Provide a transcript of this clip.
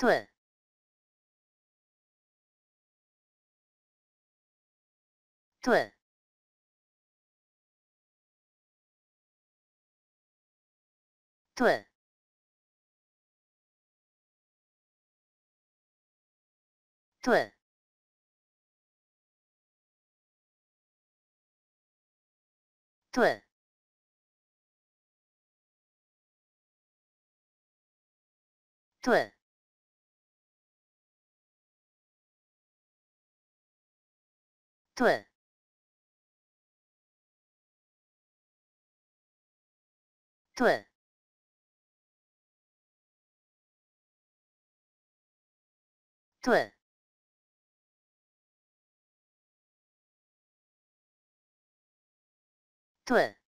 顿。顿。顿。顿。顿。顿顿。顿。顿。顿